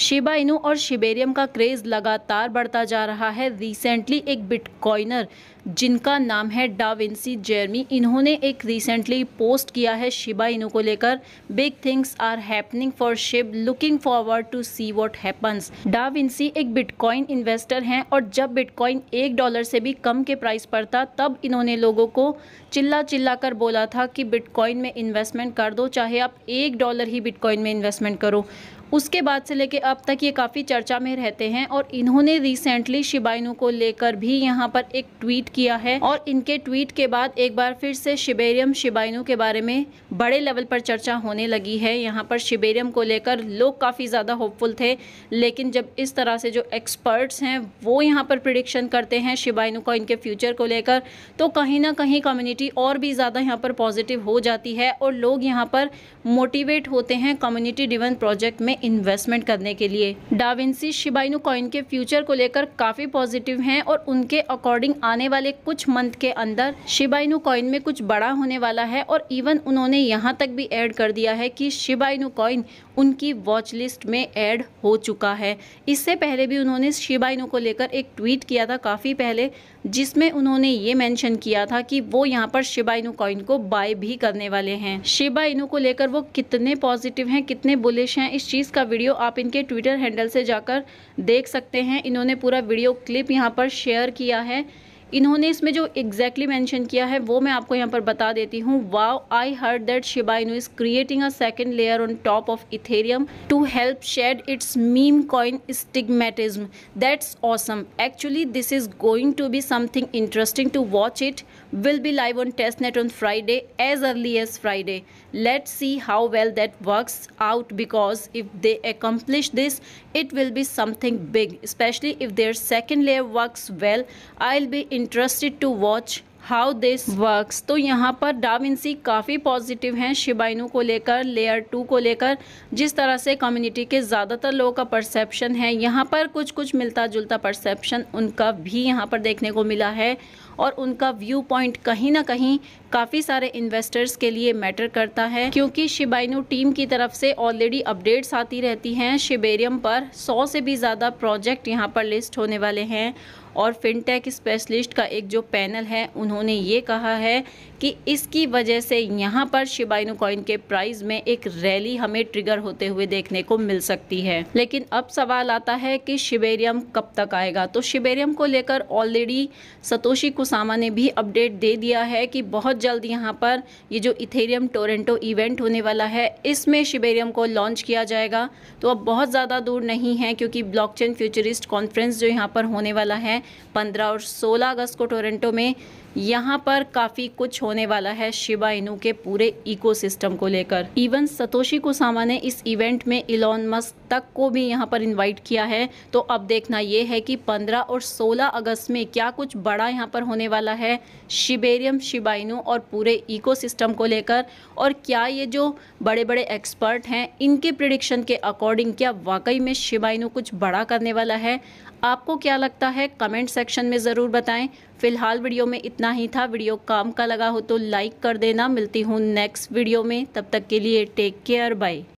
Shiba Inu और Shibarium का craze लगातार बढ़ता जा रहा है रिसेंटली एक बिटकॉइनर जिनका नाम है डाविंसी जेरमी इन्होंने एक रिसेंटली पोस्ट किया है शिबा इनू को लेकर big things are happening for Shib looking forward to see what happens DaVinci एक बिटकॉइन इन्वेस्टर हैं और जब बिटकॉइन एक डॉलर से भी कम के प्राइस पर था तब इन्होंने लोगों को चिल्ला चिल्ला कर बोला था कि बिटकॉइन में इन्वेस्टमेंट कर दो चाहे आप एक डॉलर ही बिटकॉइन में इन्वेस्टमेंट करो उसके बाद से लेके अब तक ये काफ़ी चर्चा में रहते हैं और इन्होंने रिसेंटली शिबाइनू को लेकर भी यहाँ पर एक ट्वीट किया है और इनके ट्वीट के बाद एक बार फिर से शिबेरियम शिबाइनू के बारे में बड़े लेवल पर चर्चा होने लगी है यहाँ पर शिबेरियम को लेकर लोग काफ़ी ज़्यादा होपफुल थे लेकिन जब इस तरह से जो एक्सपर्ट्स हैं वो यहाँ पर प्रिडिक्शन करते हैं शिबाइनू का इनके फ्यूचर को लेकर तो कहीं ना कहीं कम्युनिटी और भी ज़्यादा यहाँ पर पॉजिटिव हो जाती है और लोग यहाँ पर मोटिवेट होते हैं कम्युनिटी डिवन प्रोजेक्ट में इन्वेस्टमेंट करने करने के लिए डाविंसी शिबाइनु कॉइन के फ्यूचर को लेकर काफ़ी पॉजिटिव हैं और उनके अकॉर्डिंग आने वाले कुछ मंथ के अंदर शिबाइनु कॉइन में कुछ बड़ा होने वाला है और इवन उन्होंने यहाँ तक भी ऐड कर दिया है कि शिबाइनु कॉइन उनकी वॉच लिस्ट में ऐड हो चुका है इससे पहले भी उन्होंने शिबाइनु को लेकर एक ट्वीट किया था काफ़ी पहले जिसमें उन्होंने ये मेंशन किया था कि वो यहाँ पर शिबाइनु कॉइन को बाय भी करने वाले हैं शिबाइनु को लेकर वो कितने पॉजिटिव हैं कितने बुलिश हैं इस चीज़ का वीडियो आप इनके के ट्विटर हैंडल से जाकर देख सकते हैं इन्होंने पूरा वीडियो क्लिप यहाँ पर शेयर किया है इन्होंने इसमें जो एग्जैक्टली exactly मेंशन किया है वो मैं आपको यहाँ पर बता देती हूँ wow I heard that Shiba Inu is creating a second layer on top of Ethereum to help shed its meme coin stigmatism that's awesome actually this is going to be something interesting to watch it will be live on testnet on Friday as early as Friday let see how well that work out because if they this it will be something big specially if their second layer work well I will be interested to watch how this work तो यहाँ पर DaVinci काफ़ी positive हैं Shiba Inu को लेकर layer two को लेकर जिस तरह से कम्युनिटी के ज़्यादातर लोगों का परसेप्शन है यहाँ पर कुछ कुछ मिलता जुलता परसेप्शन उनका भी यहाँ पर देखने को मिला है और उनका व्यू पॉइंट कहीं ना कहीं काफ़ी सारे इन्वेस्टर्स के लिए मैटर करता है क्योंकि शिबाइनो टीम की तरफ से ऑलरेडी अपडेट्स आती रहती हैं शिबेरियम पर 100 से भी ज़्यादा प्रोजेक्ट यहाँ पर लिस्ट होने वाले हैं और फिनटेक स्पेशलिस्ट का एक जो पैनल है उन्होंने ये कहा है कि इसकी वजह से यहाँ पर शिबाइनो कॉइन के प्राइस में एक रैली हमें ट्रिगर होते हुए देखने को मिल सकती है लेकिन अब सवाल आता है कि शिबेरियम कब तक आएगा तो शिबेरियम को लेकर ऑलरेडी सतोशी कुछ सामा ने भी अपडेट दे दिया है कि बहुत जल्द यहाँ पर ये जो इथेरियम टोरेंटो इवेंट होने वाला है इसमें शिबेरियम को लॉन्च किया जाएगा तो अब बहुत ज़्यादा दूर नहीं है क्योंकि ब्लॉकचेन फ्यूचरिस्ट कॉन्फ्रेंस जो यहाँ पर होने वाला है पंद्रह और सोलह अगस्त को टोरेंटो में यहाँ पर काफ़ी कुछ होने वाला है शिबा इनू के पूरे इकोसिस्टम को लेकर इवन सतोशी को ने इस इवेंट में इलॉन मस्क तक को भी यहाँ पर इनवाइट किया है तो अब देखना यह है कि 15 और 16 अगस्त में क्या कुछ बड़ा यहाँ पर होने वाला है शिबेरियम शिबाइनू और पूरे इकोसिस्टम को लेकर और क्या ये जो बड़े बड़े एक्सपर्ट हैं इनके प्रिडिक्शन के अकॉर्डिंग क्या वाकई में शिबाइनू कुछ बड़ा करने वाला है आपको क्या लगता है कमेंट सेक्शन में ज़रूर बताएं फिलहाल वीडियो में इतना इतना ही था वीडियो काम का लगा हो तो लाइक कर देना मिलती हूँ नेक्स्ट वीडियो में तब तक के लिए टेक केयर बाय